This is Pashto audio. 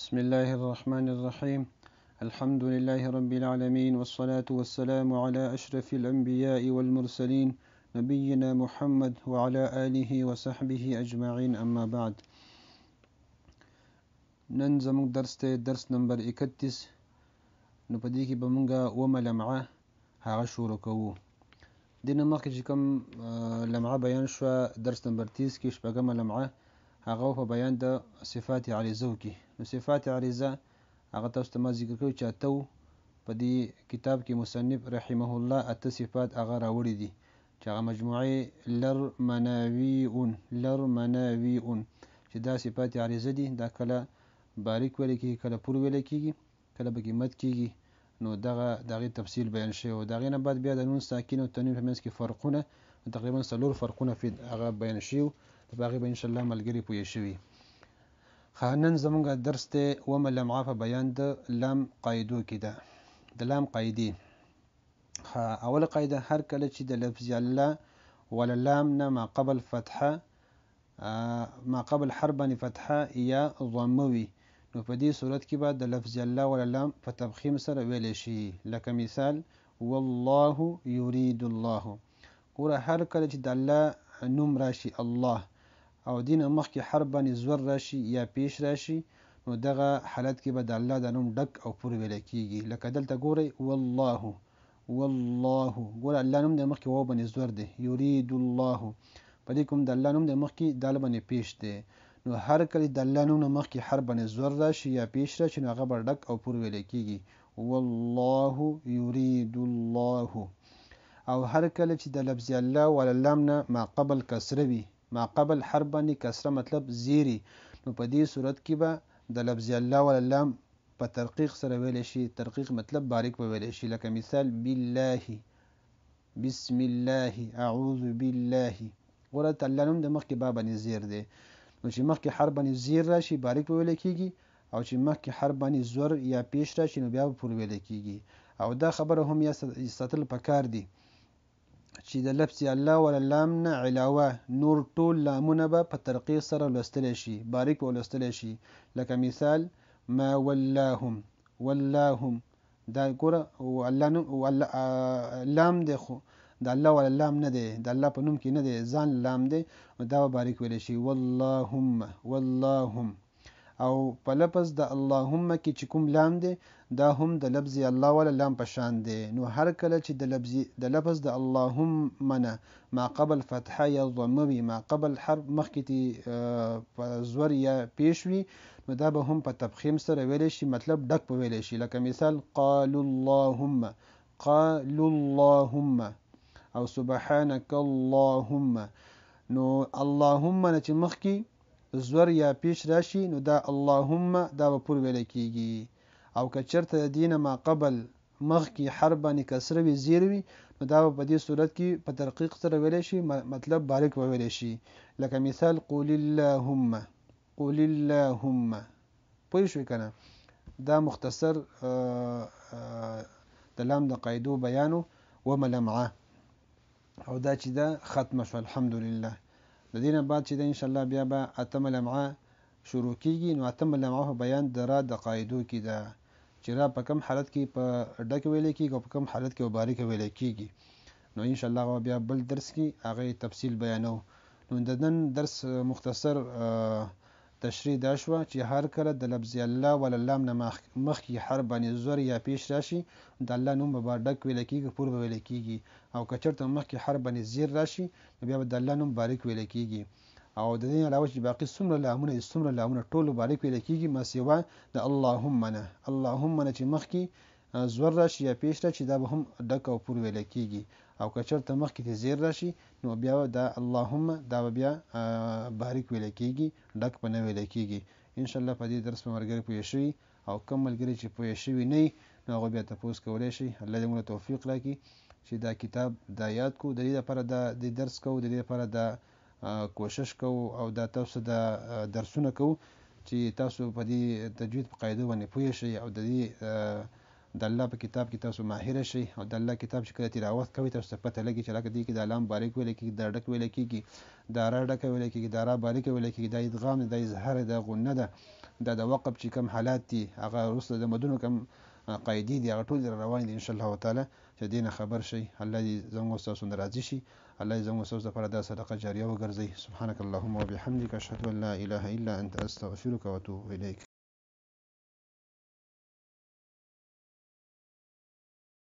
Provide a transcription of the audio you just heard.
بسم الله الرحمن الرحيم الحمد لله رب العالمين والصلاة والسلام على أشرف الأنبياء والمرسلين نبينا محمد وعلى آله وصحبه أجمعين أما بعد ننزم درس درس نمبر إكتس نبديك په دې لمعه هغه شروع کوو دنه مخکې لمعه بيان شوه درس نمبر تيس كيش شپږمه لمعه هغه په بیان د صفات عریضه کې نو صفات عریضه هغه تاسو ته ما ذکر کړو چې اته په دې کتاب کې مصنف رحمه الله اته صفات هغه راوړي دي چې هغه مجموعه لر مناویون لر مناویون چې دا صفات عریضه دي دا کله باریک ویل کېږي کله پور ویل کېږي کله به قیمت کېږي نو دغه دغه تفصیل بیان شوی او دغه نه بعد بیا د نون ساکن او تنوین په منځ کې فرقونه تقریبا څلور فرقونه په هغه بیان شوی په باغې به ان شاء الله ملګری پوه شوي خانن زمونږ درس ته ومه لمعه په بیان د لام قاعدو کې ده د لام قاعدې اول قاعده هر کله چې د لفظ الله ولا لام نه ما قبل فتحه ما قبل حرب فتحه یا ضموي نو په دې صورت کې به د لفظ الله ولا لام په تبخیم سره ویل شي لکه مثال والله يريد الله ګوره هر کله چې د الله نوم راشي الله او دین مخکې هر باندې زور راشي یا پیش راشي نو دغه حالت کې به د الله د نوم ډک او پور ویل کیږي لکه دلته ګوري والله والله ګور الله نوم د مخکې وو باندې زور دی یرید الله په دې کوم د الله نوم د مخکې دال باندې پیش دی نو هر کله د الله نوم مخکې هر باندې زور راشي یا پیش راشي نو هغه به ډک او پور ویل کیږي والله یرید الله او هر کله چې د لفظ الله وللام نه ما قبل کسره وي ما قبل حرف باندې کسره مطلب زیری نو په دې صورت کې به د لفظ الله وللام په ترقیق سره ویل شي ترقیق مطلب باریک به ویل شي لکه مثال بالله بسم الله اعوذ بالله ورته الله نوم د مخکې باب باندې زیر دی نو چې مخکې حرف باندې زیر راشي باریک به ویل کیږي او چې مخکې حرف باندې زور یا پیش راشي نو بیا به پور ویل کیږي او دا خبره هم یا ساتل پکار دی چې د لفظ الله ولا لام نه علاوه نور ټول لامونه به په ترقی سره لوستل شي باریک به لوستل شي لکه مثال ما ولاهم ولاهم دا ګوره لام دی خو د الله ولا لام نه دی د الله په نوم کې نه دی ځان لام دی دا به باریک ویل شي واللهم واللهم او په لپس د اللهم کې چې کوم لام دی دا هم د لفظ الله ولا لام په شان دی نو هر کله چې د لفظ د لفظ د اللهم نه ما قبل فتحه یا ضموي ما قبل حرف مخکې په زور یا پیشوي نو دا به هم په تفخیم سره ویل شي مطلب ډک په ویل شي لکه مثال قال اللهم قال اللهم او سبحانك اللهم نو اللهم نه چې مخکې زور یا پیش راشي نو دا اللهم دا به پور ویل کیږي او که چرته دینه ما قبل مخ کی حرب باندې کسره وی زیر وی نو دا په دې صورت کې په ترقیق سره ویل شي مطلب بارک ویل شي لکه مثال قول اللهم قول اللهم پوه شو کنه دا مختصر د لام د قاعده بیانو وملمعه او دا چې دا ختم شو الحمدلله د دې نه بعد چې د ان شاء الله بیا به اتم لمعه شروع کیږي نو اتم لمعه بیان د را د قاعدو کې ده چې را په کم حالت کې په ډک ویل کېږي او په کم حالت کې وبارک ویل کېږي نو ان شاء الله بیا بل درس کې هغه تفصیل بیانو نو د نن درس مختصر آه تشریح دا شوه چې هر کله د لفظ الله وللام نه مخکې هر باندې زور یا پیش راشي د الله نوم به ډک ویل کېږي پور به ویل کېږي او کچرته مخکې هر باندې زیر راشي نو بیا به د الله نوم باریک ویل کېږي او د دې علاوه چې باقي څومره لامونه څومره لامونه ټول باریک ویل کېږي ما سیوا د اللهم نه اللهم نه چې مخکې زور راشي یا پیش راشي دا به هم ډک او پور ویل کیږي او کچرته مخکې ته زیر راشي نو بیا دا اللهم دا بیا باریک ویل کیږي ډک په نه ویل کیږي ان شاء الله په دې درس په مرګري پوه شي او کوم ملګری چې پوه شي نه نو هغه بیا تاسو کولای شي الله دې موږ توفیق راکړي چې دا کتاب دا یاد کو د دې لپاره دا د درس کو د دې لپاره دا کوشش کو او دا تاسو د درسونه کو چې تاسو په دې تجوید په قاعده باندې پوه شئ او د دې د الله په کتاب کې تاسو ماهر شئ او د الله کتاب چې کله تلاوت کوئ تاسو پته لګي چې لکه دې کې د لام باریک ویل کېږي دا ډک ویل کېږي دا را ډک ویل کېږي دا را باریک ویل کېږي دا ادغام دا اظهار دا غنه ده دا د وقب چې کم حالات دي هغه وروسته د مدونو کم قیدی دي هغه ټول روان دي ان شاء الله تعالی چې دینه خبر شي الله دې زموږ تاسو ناراضي شي الله زموږ تاسو لپاره دا صدقه جاریه وګرځي سبحانك اللهم وبحمدك اشهد ان لا اله الا انت استغفرك واتوب اليك